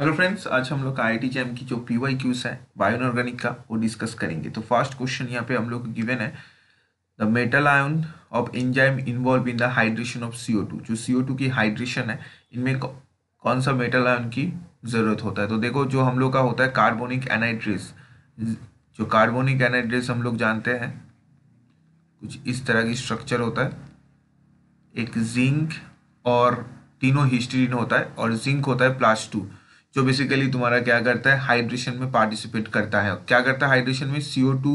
Hello friends आज हम लोग आई आई जैम की जो पी वाई क्यूज है ऑर्गेनिक का वो डिस्कस करेंगे तो फर्स्ट क्वेश्चन यहाँ पे हम लोग गिवन है the metal ion of enzyme involve in the hydration of C जो सी की हाइड्रेशन है इनमें कौन सा मेटल आयन की ज़रूरत होता है तो देखो जो हम लोग का होता है कार्बोनिक एनाइड्रेस जो कार्बोनिक एनाइड्रेस हम लोग जानते हैं कुछ इस तरह की स्ट्रक्चर होता है एक जिंक और तीनों हिस्ट्रीन होता है और जिंक होता है प्लास टू जो तो बेसिकली तुम्हारा क्या करता है हाइड्रेशन में पार्टिसिपेट करता है क्या करता है हाइड्रेशन में CO2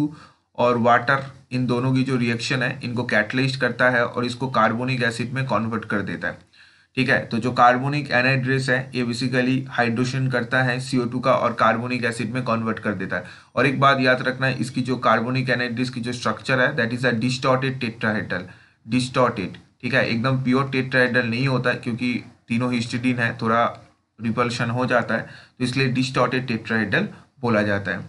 और वाटर इन दोनों की जो रिएक्शन है इनको कैटलिस्ट करता है और इसको कार्बोनिक एसिड में कन्वर्ट कर देता है ठीक है तो जो कार्बोनिक एनाइड्रेस है ये बेसिकली हाइड्रोशन करता है सीओ टू का और कार्बोनिक एसिड में कन्वर्ट कर देता है और एक बात याद रखना है इसकी जो कार्बोनिक एनाइड्रेस की जो स्ट्रक्चर है that is a distorted tetrahedral distorted ठीक है एकदम प्योर टेट्राहेड्रल नहीं होता क्योंकि तीनों हिस्टिडीन है थोड़ा रिपल्शन हो जाता है तो इसलिए डिस्टॉटेड टेट्राइडल बोला जाता है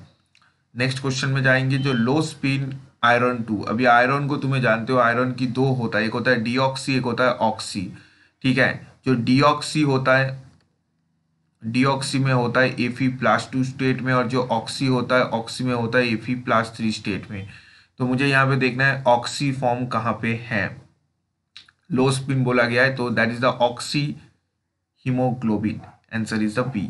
नेक्स्ट क्वेश्चन में जाएंगे जो लो स्पिन आयरन टू अभी आयरन को तुम्हें जानते हो आयरन की दो होता है एक होता है डीऑक्सी एक होता है ऑक्सी ठीक है जो डीऑक्सी होता है डीऑक्सी में होता है एफी प्लास टू स्टेट में और जो ऑक्सी होता है ऑक्सी में होता है एफी प्लास थ्री स्टेट में तो मुझे यहाँ पे देखना है ऑक्सी फॉर्म कहाँ पे है लो स्पिन बोला गया है तो that is the oxy haemoglobin Answer is the B.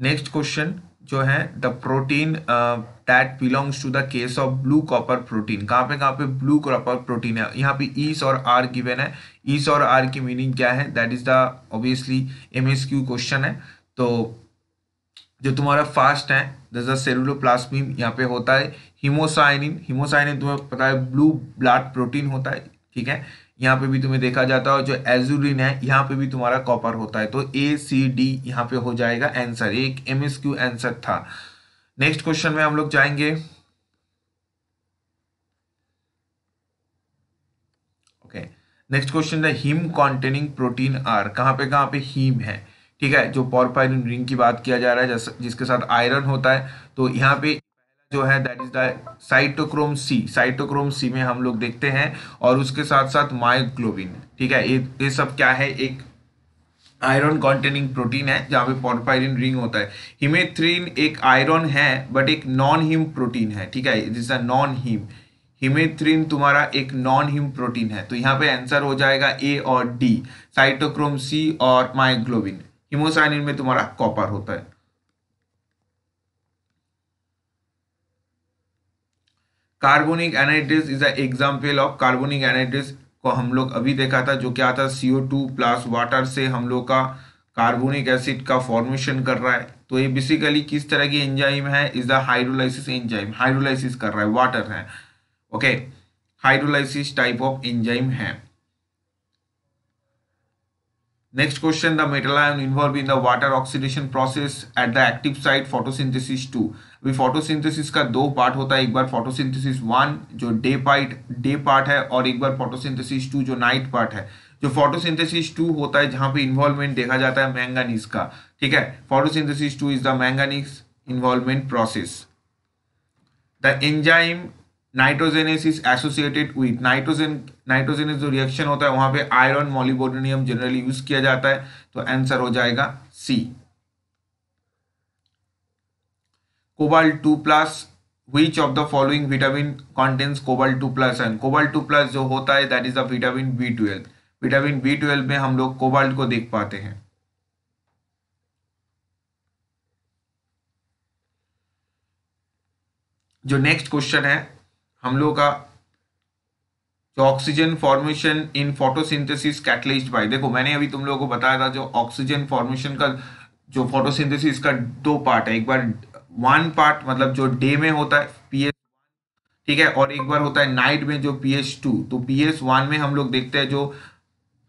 Next question जो है the protein that belongs to the case of blue copper protein कहां पे कहां पे ब्लू कॉपर प्रोटीन है यहां पे ईस और आर गिवन है ईस और आर की मीनिंग क्या है that is the obviously MSQ question है तो जो तुम्हारा फास्ट है जैसा सेरुलोप्लास्मिन यहाँ पे होता है हीमोसाइनिन हीमोसाइनिन तुम्हें पता है ब्लू ब्लड प्रोटीन होता है ठीक है यहाँ पे भी तुम्हें देखा जाता है जो एजुरिन है यहाँ पे भी तुम्हारा कॉपर होता है तो ए सी डी यहाँ पे हो जाएगा आंसर एक एम एस क्यू आंसर था नेक्स्ट क्वेश्चन में हम लोग जाएंगे ओके नेक्स्ट क्वेश्चन है हीम कॉन्टेनिंग प्रोटीन आर कहाँ पे कहाँ पे हीम है ठीक है जो पॉरपाइरिन रिंग की बात किया जा रहा है जिसके साथ आयरन होता है तो यहाँ पे जो है that is the cytochrome C cytochrome C में हम लोग देखते हैं और उसके साथ साथ माइग्लोबिन ठीक है ये ये सब क्या है एक आयरन कॉन्टेनिंग प्रोटीन है जहाँ पे पॉरपायरिन रिंग होता है हिमेथ्रिन एक आयरन है बट एक नॉन हिम प्रोटीन है ठीक है it is a non haem haemerythrin तुम्हारा एक नॉन हिम प्रोटीन है तो यहाँ पे आंसर हो जाएगा ए और डी साइटोक्रोम सी और माइग्लोबिन हिमोसाइनिन में तुम्हारा कॉपर होता है carbonic anhydrase is a example of carbonic anhydrase को हम लोग अभी देखा था जो क्या था C O two plus water से हम लोग का कार्बोनिक एसिड का फॉर्मेशन कर रहा है तो ये बेसिकली किस तरह की एंजाइम है is the hydrolysis enzyme hydrolysis कर रहा है वाटर है okay hydrolysis type of enzyme है Next question, the metal ion involved in the water oxidation process at the active site photosynthesis 2. अभी फोटोसिंथेसिस का दो पार्ट होता है एक बार फोटोसिंथेसिस वन जो डे पार्ट डे पार्ट है और एक बार फोटोसिंथेसिस टू जो नाइट पार्ट है जो फोटोसिंथेसिस टू होता है जहां पे इन्वॉल्वमेंट देखा जाता है मैंगानीज का ठीक है photosynthesis two is the manganese involvement process the enzyme nitrogen is associated with nitrogen nitrogen जो रिएक्शन होता है वहां पे आयरन मोलिबोडोनियम जनरली यूज किया जाता है तो आंसर हो जाएगा C cobalt two plus which of the following vitamin content cobalt two plus and cobalt two plus जो होता है that is vitamin B twelve vitamin B twelve में हम लोग कोबाल्ट को देख पाते हैं जो नेक्स्ट क्वेश्चन है हम लोग का जो oxygen formation in photosynthesis catalyst by देखो मैंने अभी तुम लोगों को बताया था जो ऑक्सीजन फॉर्मेशन का जो फोटोसिंथेसिस का दो पार्ट है एक बार वन पार्ट मतलब जो डे में होता है पीएस ठीक है और एक बार होता है नाइट में जो पीएच टू तो पीएच वन में हम लोग देखते हैं जो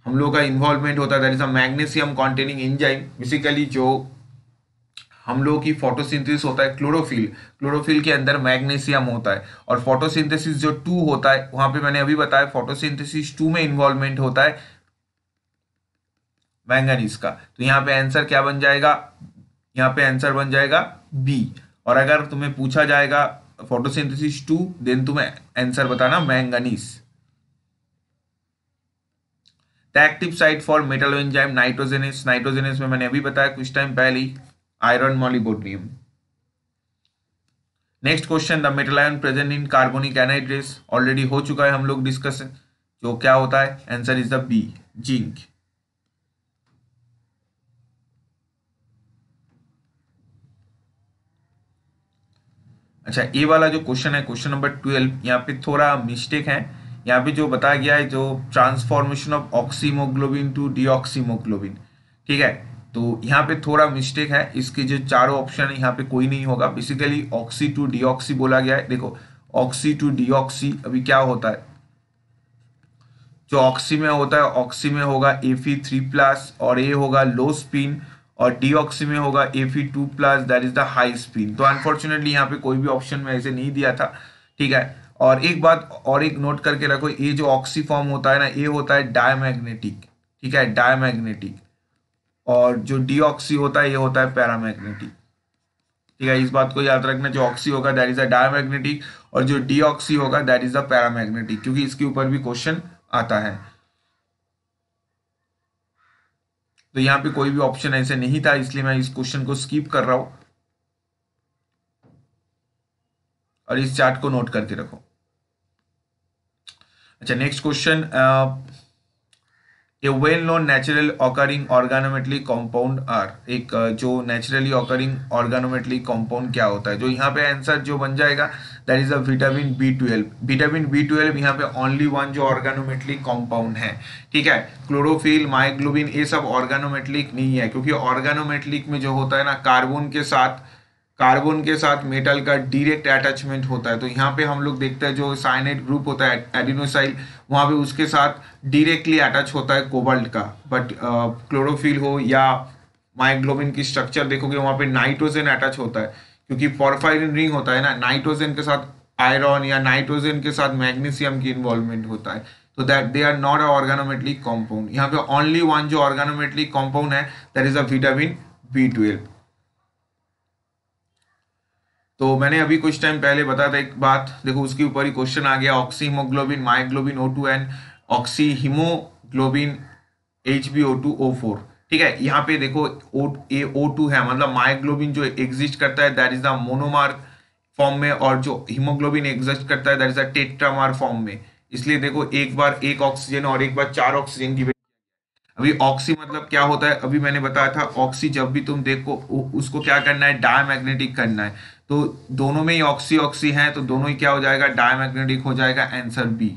हम लोग का इन्वॉल्वमेंट होता है that is a containing enzyme basically जो हम लोगों की फोटोसिंथेसिस होता है क्लोरोफिल क्लोरोफिल के अंदर मैग्नीशियम होता है और फोटोसिंथेसिस जो टू होता है वहां पे मैंने अभी बताया फोटोसिंथेसिस टू में इन्वॉल्वमेंट होता है मैंगनीज का तो यहाँ पे आंसर क्या बन जाएगा यहाँ पे आंसर बन जाएगा बी और अगर तुम्हें पूछा जाएगा फोटोसिंथेसिस टू देन तुम्हें आंसर बताना manganese the active site for metal enzyme nitrogenase nitrogenase में मैंने अभी बताया कुछ टाइम पहले ही iron molybdenum. Next question the metal ion present in carbonic anhydrase already हो चुका है हम लोग डिस्कस जो क्या होता है answer is the B zinc अच्छा ये वाला जो क्वेश्चन है क्वेश्चन नंबर ट्वेल्व यहाँ पे थोड़ा मिस्टेक है यहाँ पे जो बताया गया है जो transformation of oxyhemoglobin to deoxyhemoglobin ठीक है तो यहाँ पे थोड़ा मिस्टेक है इसके जो चारों ऑप्शन है यहाँ पे कोई नहीं होगा बेसिकली ऑक्सी टू डीऑक्सी बोला गया है देखो ऑक्सी टू डीऑक्सी अभी क्या होता है जो ऑक्सी में होता है ऑक्सी में होगा ए थ्री प्लस और ए होगा लो स्पिन और डीऑक्सी में होगा A two plus that is the high spin तो अनफॉर्चुनेटली यहाँ पे कोई भी ऑप्शन में ऐसे नहीं दिया था ठीक है और एक बात और एक नोट करके रखो ये जो ऑक्सी फॉर्म होता है ना ये होता है डायमैग्नेटिक ठीक है डायमैग्नेटिक और जो डीऑक्सी होता है ये होता है पैरामैग्नेटिक ठीक है इस बात को याद रखना जो ऑक्सी होगा दैट इज अ डायमैग्नेटिक और जो डीऑक्सी होगा दैट इज अ पैरामैग्नेटिक क्योंकि इसके ऊपर भी क्वेश्चन आता है तो यहां पे कोई भी ऑप्शन ऐसे नहीं था इसलिए मैं इस क्वेश्चन को स्कीप कर रहा हूं और इस चार्ट को नोट करके रखो अच्छा नेक्स्ट क्वेश्चन ये well known natural occurring organometallic compound are एक जो नेचुरली ऑकरिंग ऑर्गेनोमेटली कॉम्पाउंड क्या होता है जो यहाँ पे आंसर जो बन जाएगा that is a vitamin B twelve vitamin B twelve यहाँ पे ओनली वन जो ऑर्गेनोमेटली कॉम्पाउंड है ठीक है क्लोरोफिल माइग्लोबिन ये सब ऑर्गेनोमेटलिक नहीं है क्योंकि ऑर्गेनोमेटलिक में जो होता है ना कार्बन के साथ कार्बन के साथ मेटल का डायरेक्ट अटैचमेंट होता है तो यहाँ पे हम लोग देखते हैं जो साइनेट ग्रुप होता है एडिनोसाइल वहाँ पे उसके साथ डायरेक्टली अटैच होता है कोबाल्ट का बट क्लोरोफिल uh, हो या माइग्लोबिन की स्ट्रक्चर देखोगे वहाँ पे नाइट्रोजन अटैच होता है क्योंकि पॉरफाइरिन रिंग होता है ना नाइट्रोजन के साथ आयरन या नाइट्रोजन के साथ मैग्नीशियम की इन्वॉल्वमेंट होता है तो that they are not a organometallic compound यहाँ पे ओनली वन जो ऑर्गेनोमेटलिक कॉम्पाउंड है that is a vitamin B twelve तो मैंने अभी कुछ टाइम पहले बता था एक बात देखो उसके ऊपर ही क्वेश्चन आ गया oxyhemoglobin myoglobin O two and oxyhemoglobin H B O two O four ठीक है यहाँ पे देखो ओ ए ओ टू है मतलब माइग्लोबिन जो एग्जिस्ट करता है that is the monomer form में और जो हीमोग्लोबिन एग्जिस्ट करता है that is the tetramer form में इसलिए देखो एक बार एक ऑक्सीजन और एक बार चार ऑक्सीजन की अभी ऑक्सी मतलब क्या होता है अभी मैंने बताया था ऑक्सी जब भी तुम देखो उसको क्या करना है डायमैग्नेटिक करना है तो दोनों में ही ऑक्सी ऑक्सी है तो दोनों ही क्या हो जाएगा डायमैग्नेटिक हो जाएगा आंसर बी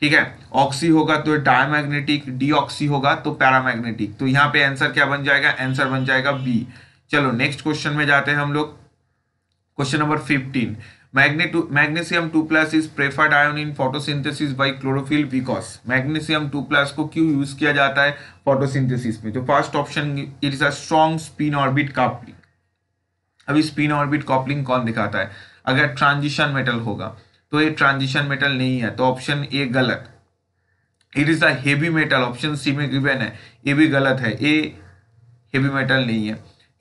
ठीक है ऑक्सी होगा तो डायमैग्नेटिक डीऑक्सी होगा तो पैरामैग्नेटिक तो यहाँ पे आंसर क्या बन जाएगा आंसर बन जाएगा बी चलो नेक्स्ट क्वेश्चन में जाते हैं हम लोग question number fifteen magneto magnesium two plus is preferred ion in photosynthesis by chlorophyll because magnesium two plus को क्यों यूज किया जाता है फोटोसिंथेसिस में तो first option it is a strong spin orbit coupling अभी स्पिन ऑर्बिट कॉपलिंग कौन दिखाता है अगर ट्रांजिशन मेटल होगा तो ये ट्रांजिशन मेटल नहीं है तो ऑप्शन ए गलत it is heavy metal option C में गिवेन है ये भी गलत है ए हेवी मेटल नहीं है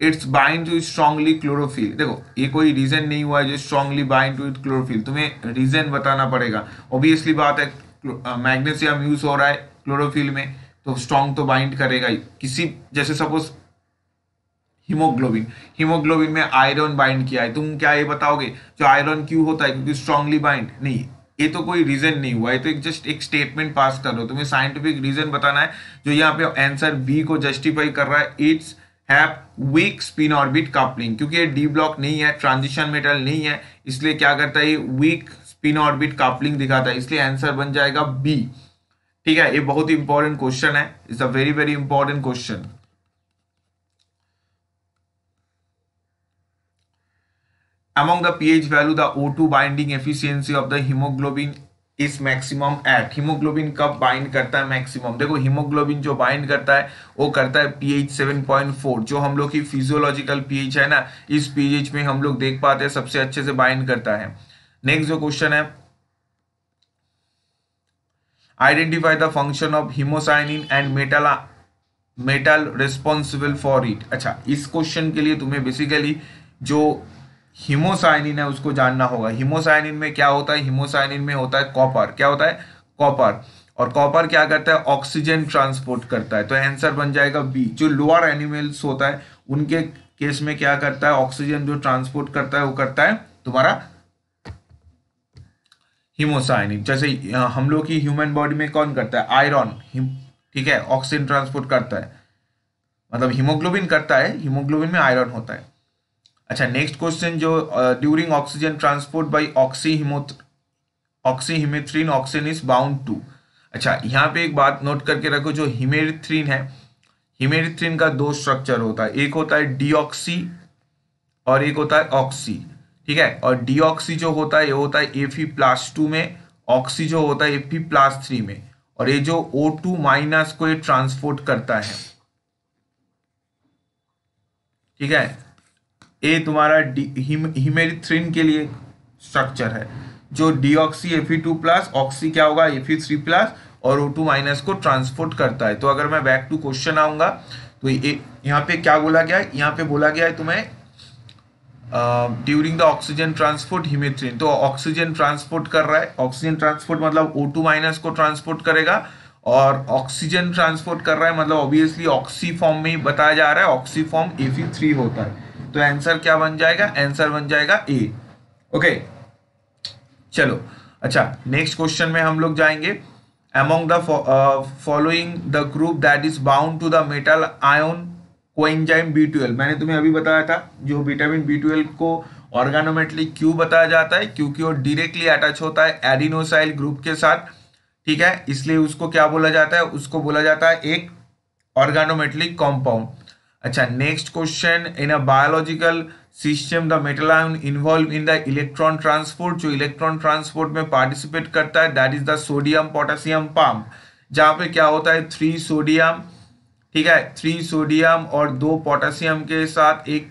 it's bind to strongly chlorophyll देखो ये कोई रीजन नहीं हुआ है जो स्ट्रांगली बाइंड टू क्लोरोफिल तुम्हें रीजन बताना पड़ेगा ऑब्वियसली बात है मैग्नेशियम यूज हो रहा है क्लोरोफिल में तो स्ट्रॉन्ग तो बाइंड करेगा ही किसी जैसे सपोज हीमोग्लोबिन हीमोग्लोबिन में आयरन बाइंड किया है तुम क्या ये बताओगे जो आयरन क्यों होता है क्योंकि स्ट्रांगली बाइंड नहीं ये तो कोई रीजन नहीं हुआ है तो एक जस्ट एक स्टेटमेंट पास कर रहे हो तुम्हें साइंटिफिक रीजन बताना है जो यहाँ पे आंसर बी को जस्टिफाई कर रहा है it's have weak spin orbit coupling क्योंकि ये डी ब्लॉक नहीं है ट्रांजिशन मेटल नहीं है इसलिए क्या करता है ये वीक स्पिन ऑर्बिट कपलिंग दिखाता है इसलिए आंसर बन जाएगा बी ठीक है ये बहुत ही इंपॉर्टेंट क्वेश्चन है it's a very very important question Among the pH value, the O2 binding efficiency of the hemoglobin is maximum at hemoglobin कब बाइंड करता है मैक्सिमम देखो हीमोग्लोबिन जो बाइंड करता है वो करता है पीएच 7.4 जो हम लोग की फिजियोलॉजिकल पीएच है ना इस पीएच में हम लोग देख पाते हैं सबसे अच्छे से बाइंड करता है नेक्स्ट जो क्वेश्चन है identify the function of hemocyanin and metal metal responsible for it अच्छा इस क्वेश्चन के लिए तुम्हें बेसिकली जो हिमोसाइनिन है उसको जानना होगा हिमोसाइनिन में क्या होता है हिमोसाइनिन में होता है कॉपर क्या होता है कॉपर और कॉपर क्या करता है ऑक्सीजन ट्रांसपोर्ट करता है तो आंसर बन जाएगा बी जो लोअर एनिमल्स होता है उनके केस में क्या करता है ऑक्सीजन जो ट्रांसपोर्ट करता है वो करता है तुम्हारा हिमोसाइनिन जैसे हम लोग की ह्यूमन बॉडी में कौन करता है आयरन ठीक है ऑक्सीजन ट्रांसपोर्ट करता है मतलब हीमोग्लोबिन करता है हीमोग्लोबिन में आयरन होता है अच्छा नेक्स्ट क्वेश्चन जो ड्यूरिंग ऑक्सीजन ट्रांसपोर्ट बाय ऑक्सीहिमोथ oxyhemerythrin oxygen is bound to अच्छा यहाँ पे एक बात नोट करके रखो जो हिमेरिथ्रीन है हिमेरिथ्रीन का दो स्ट्रक्चर होता है एक होता है डीऑक्सी और एक होता है ऑक्सी ठीक है और डीऑक्सी जो होता है ये होता है एफ प्लस प्लास टू में ऑक्सी जो होता है एफ प्लस प्लास थ्री में और ये जो ओ टू माइनस को ये ट्रांसपोर्ट करता है ठीक है ए तुम्हारा हिमेरिथ्रिन के लिए स्ट्रक्चर है जो deoxy F two plus oxy क्या होगा एफ थ्री प्लस और ओ टू माइनस को ट्रांसपोर्ट करता है तो अगर मैं बैक टू क्वेश्चन आऊंगा तो यहाँ पे क्या बोला गया है यहाँ पे बोला गया है तुम्हें during the oxygen transport hemerythrin तो ऑक्सीजन ट्रांसपोर्ट कर रहा है ऑक्सीजन ट्रांसपोर्ट मतलब ओ टू माइनस को ट्रांसपोर्ट करेगा और ऑक्सीजन ट्रांसपोर्ट कर रहा है मतलब ऑब्वियसली ऑक्सी फॉर्म में ही बताया जा रहा है ऑक्सी फॉर्म ए होता है तो आंसर क्या बन जाएगा आंसर बन जाएगा ए ओके चलो अच्छा नेक्स्ट क्वेश्चन में हम लोग जाएंगे among the following the group that is bound to the metal ion ion B twelve मैंने तुम्हें अभी बताया था जो विटामिन बी ट्वेल्व को ऑर्गेनोमेटली क्यों बताया जाता है क्योंकि वो डायरेक्टली अटैच होता है एडिनोसाइल ग्रुप के साथ ठीक है इसलिए उसको क्या बोला जाता है उसको बोला जाता है एक ऑर्गेनोमेटली कॉम्पाउंड अच्छा next question in a biological system the metal ion involve in the electron transport जो इलेक्ट्रॉन ट्रांसपोर्ट में पार्टिसिपेट करता है that is the sodium potassium pump जहाँ पे क्या होता है थ्री सोडियम ठीक है थ्री सोडियम और दो पोटेशियम के साथ एक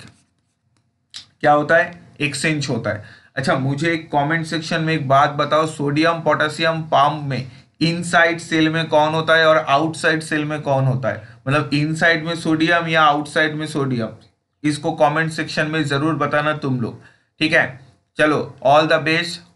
क्या होता है एक्सचेंज होता है अच्छा मुझे एक कमेंट सेक्शन में एक बात बताओ सोडियम पोटेशियम पंप में इनसाइड सेल में कौन होता है और आउटसाइड सेल में कौन होता है मतलब इनसाइड में सोडियम या आउटसाइड में सोडियम इसको कमेंट सेक्शन में जरूर बताना तुम लोग ठीक है चलो ऑल द बेस्ट